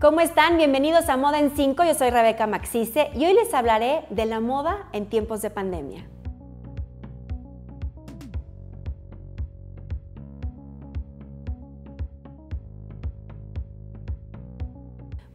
¿Cómo están? Bienvenidos a Moda en 5. Yo soy Rebeca Maxice y hoy les hablaré de la moda en tiempos de pandemia.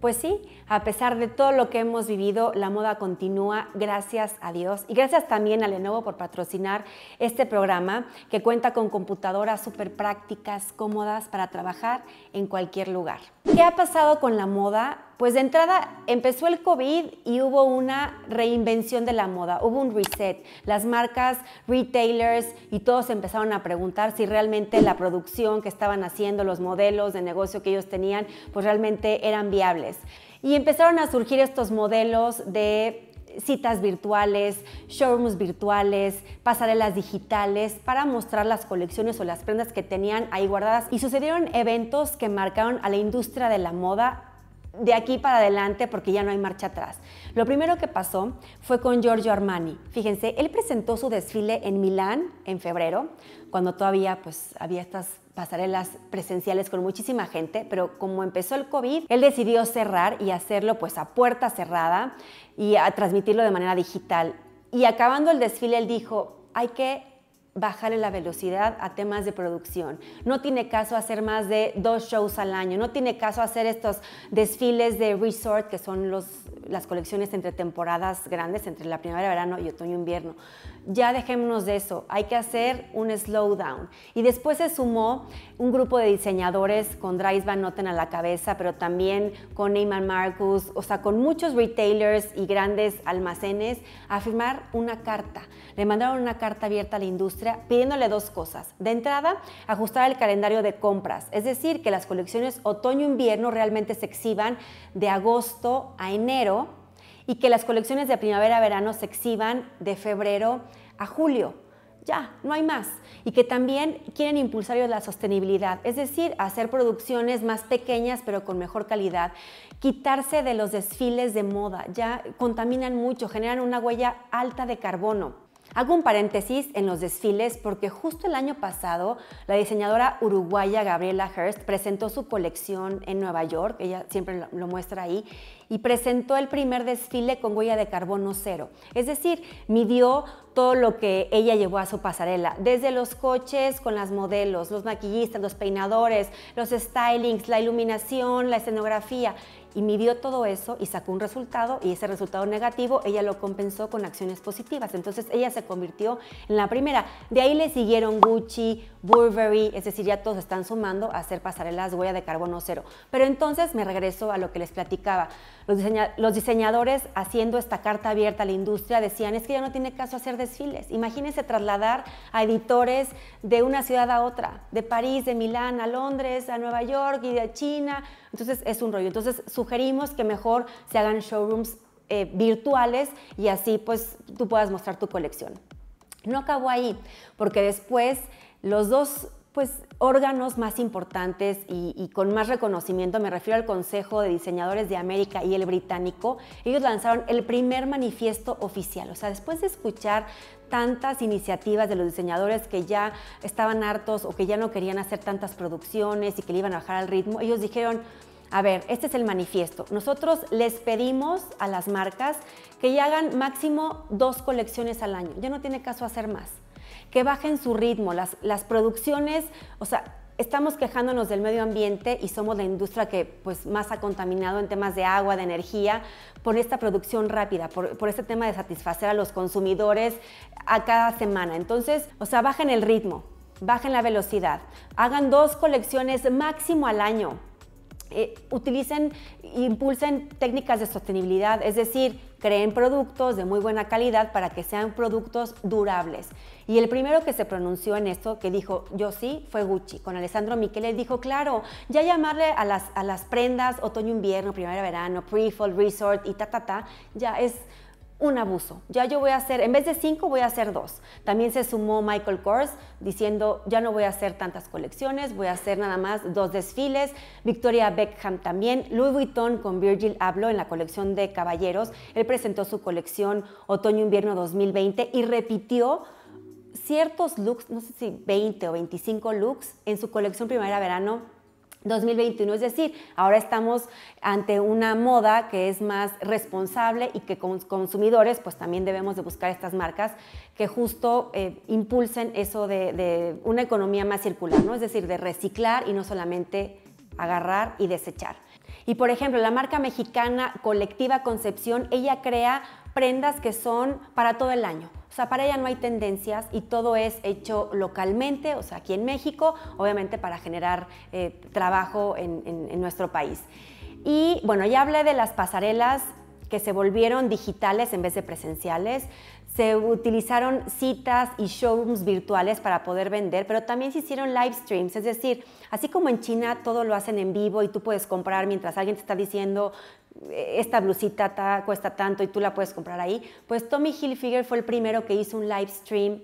Pues sí, a pesar de todo lo que hemos vivido, la moda continúa, gracias a Dios. Y gracias también a Lenovo por patrocinar este programa que cuenta con computadoras súper prácticas, cómodas para trabajar en cualquier lugar. ¿Qué ha pasado con la moda? Pues de entrada empezó el COVID y hubo una reinvención de la moda, hubo un reset. Las marcas, retailers y todos empezaron a preguntar si realmente la producción que estaban haciendo, los modelos de negocio que ellos tenían, pues realmente eran viables. Y empezaron a surgir estos modelos de citas virtuales, showrooms virtuales, pasarelas digitales para mostrar las colecciones o las prendas que tenían ahí guardadas. Y sucedieron eventos que marcaron a la industria de la moda de aquí para adelante porque ya no hay marcha atrás. Lo primero que pasó fue con Giorgio Armani. Fíjense, él presentó su desfile en Milán en febrero, cuando todavía pues había estas pasarelas presenciales con muchísima gente, pero como empezó el COVID, él decidió cerrar y hacerlo pues a puerta cerrada y a transmitirlo de manera digital. Y acabando el desfile él dijo, hay que bajarle la velocidad a temas de producción. No tiene caso hacer más de dos shows al año. No tiene caso hacer estos desfiles de resort que son los las colecciones entre temporadas grandes, entre la primavera, verano y otoño-invierno. Ya dejémonos de eso, hay que hacer un slowdown. Y después se sumó un grupo de diseñadores con Dries Noten a la cabeza, pero también con Neiman Marcus, o sea, con muchos retailers y grandes almacenes, a firmar una carta. Le mandaron una carta abierta a la industria pidiéndole dos cosas. De entrada, ajustar el calendario de compras, es decir, que las colecciones otoño-invierno realmente se exhiban de agosto a enero y que las colecciones de primavera-verano se exhiban de febrero a julio. Ya, no hay más. Y que también quieren impulsar la sostenibilidad, es decir, hacer producciones más pequeñas pero con mejor calidad, quitarse de los desfiles de moda, ya contaminan mucho, generan una huella alta de carbono. Hago un paréntesis en los desfiles porque justo el año pasado la diseñadora uruguaya Gabriela Hearst presentó su colección en Nueva York, ella siempre lo muestra ahí, y presentó el primer desfile con huella de carbono cero. Es decir, midió todo lo que ella llevó a su pasarela, desde los coches con las modelos, los maquillistas, los peinadores, los stylings, la iluminación, la escenografía. Y midió todo eso y sacó un resultado y ese resultado negativo ella lo compensó con acciones positivas. Entonces ella se convirtió en la primera. De ahí le siguieron Gucci, Burberry, es decir, ya todos están sumando a hacer pasarelas huella de carbono cero. Pero entonces me regreso a lo que les platicaba. Los, diseñadores haciendo esta carta abierta a la industria decían, es que ya no tiene caso hacer desfiles. Imagínense trasladar a editores de una ciudad a otra, de París, de Milán, a Londres, a Nueva York y de China. Entonces es un rollo. Entonces sugerimos que mejor se hagan showrooms eh, virtuales y así pues tú puedas mostrar tu colección. No acabo ahí, porque después los dos pues, órganos más importantes y, con más reconocimiento. Me refiero al Consejo de Diseñadores de América y el británico. Ellos lanzaron el primer manifiesto oficial. O sea, después de escuchar tantas iniciativas de los diseñadores que ya estaban hartos o que ya no querían hacer tantas producciones y que le iban a bajar al ritmo, ellos dijeron... A ver, este es el manifiesto. Nosotros les pedimos a las marcas que ya hagan máximo dos colecciones al año. Ya no tiene caso hacer más que bajen su ritmo, las, producciones, o sea, estamos quejándonos del medio ambiente y somos la industria que pues, más ha contaminado en temas de agua, de energía, por esta producción rápida, por, este tema de satisfacer a los consumidores a cada semana. Entonces, o sea, bajen el ritmo, bajen la velocidad, hagan dos colecciones máximo al año. Eh, utilicen impulsen técnicas de sostenibilidad, es decir, creen productos de muy buena calidad para que sean productos durables. Y el primero que se pronunció en esto, que dijo yo sí, fue Gucci. Con Alessandro Michele dijo, claro, ya llamarle a las, a las prendas otoño-invierno, primavera-verano, pre-fall, resort y ta, ta, ta, ya es un abuso. Ya yo voy a hacer, en vez de cinco, voy a hacer dos. También se sumó Michael Kors diciendo, ya no voy a hacer tantas colecciones, voy a hacer nada más dos desfiles. Victoria Beckham también. Louis Vuitton con Virgil habló en la colección de caballeros. Él presentó su colección otoño-invierno 2020 y repitió ciertos looks, no sé si 20 o 25 looks en su colección primavera-verano 2021. Es decir, ahora estamos ante una moda que es más responsable y que como consumidores pues también debemos de buscar estas marcas que justo eh, impulsen eso de, de, una economía más circular, ¿no? Es decir, de reciclar y no solamente agarrar y desechar. Y por ejemplo, la marca mexicana Colectiva Concepción, ella crea prendas que son para todo el año. O sea, para ella no hay tendencias y todo es hecho localmente, o sea, aquí en México, obviamente para generar eh, trabajo en nuestro país. Y bueno, ya hablé de las pasarelas que se volvieron digitales en vez de presenciales. Se utilizaron citas y showrooms virtuales para poder vender, pero también se hicieron live streams, es decir, así como en China todo lo hacen en vivo y tú puedes comprar mientras alguien te está diciendo esta blusita cuesta tanto y tú la puedes comprar ahí. Pues Tommy Hilfiger fue el primero que hizo un live stream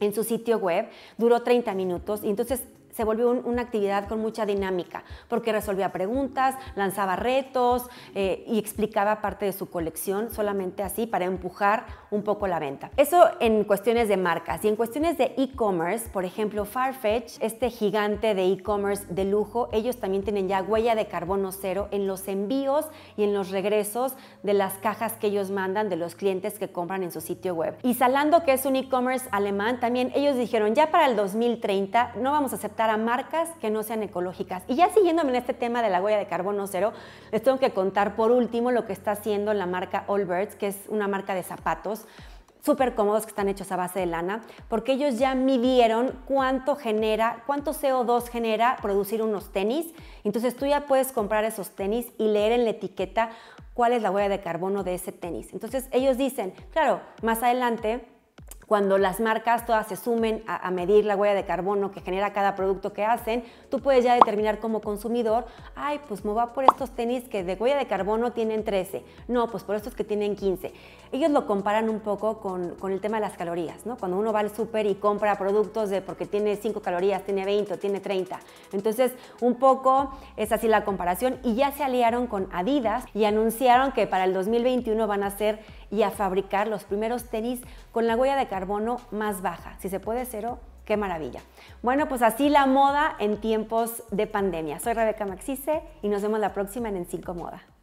en su sitio web, duró 30 minutos y entonces se volvió una actividad con mucha dinámica, porque resolvía preguntas, lanzaba retos eh, y explicaba parte de su colección solamente así para empujar un poco la venta. Eso en cuestiones de marcas y en cuestiones de e-commerce, por ejemplo, Farfetch, este gigante de e-commerce de lujo, ellos también tienen ya huella de carbono cero en los envíos y en los regresos de las cajas que ellos mandan de los clientes que compran en su sitio web. Y salando que es un e-commerce alemán, también ellos dijeron ya para el 2030 no vamos a aceptar para marcas que no sean ecológicas. Y ya siguiéndome en este tema de la huella de carbono cero, les tengo que contar por último lo que está haciendo la marca Allbirds, que es una marca de zapatos súper cómodos que están hechos a base de lana, porque ellos ya midieron cuánto genera, cuánto CO2 genera producir unos tenis. Entonces tú ya puedes comprar esos tenis y leer en la etiqueta cuál es la huella de carbono de ese tenis. Entonces ellos dicen, claro, más adelante cuando las marcas todas se sumen a, medir la huella de carbono que genera cada producto que hacen, tú puedes ya determinar como consumidor, ay, pues me va por estos tenis que de huella de carbono tienen 13, no, pues por estos que tienen 15. Ellos lo comparan un poco con, el tema de las calorías, ¿no? Cuando uno va al súper y compra productos de porque tiene 5 calorías, tiene 20 tiene 30. Entonces, un poco es así la comparación y ya se aliaron con Adidas y anunciaron que para el 2021 van a ser y a fabricar los primeros tenis con la huella de carbono más baja. Si se puede, cero, qué maravilla. Bueno, pues así la moda en tiempos de pandemia. Soy Rebeca Maxice y nos vemos la próxima en En 5 Moda.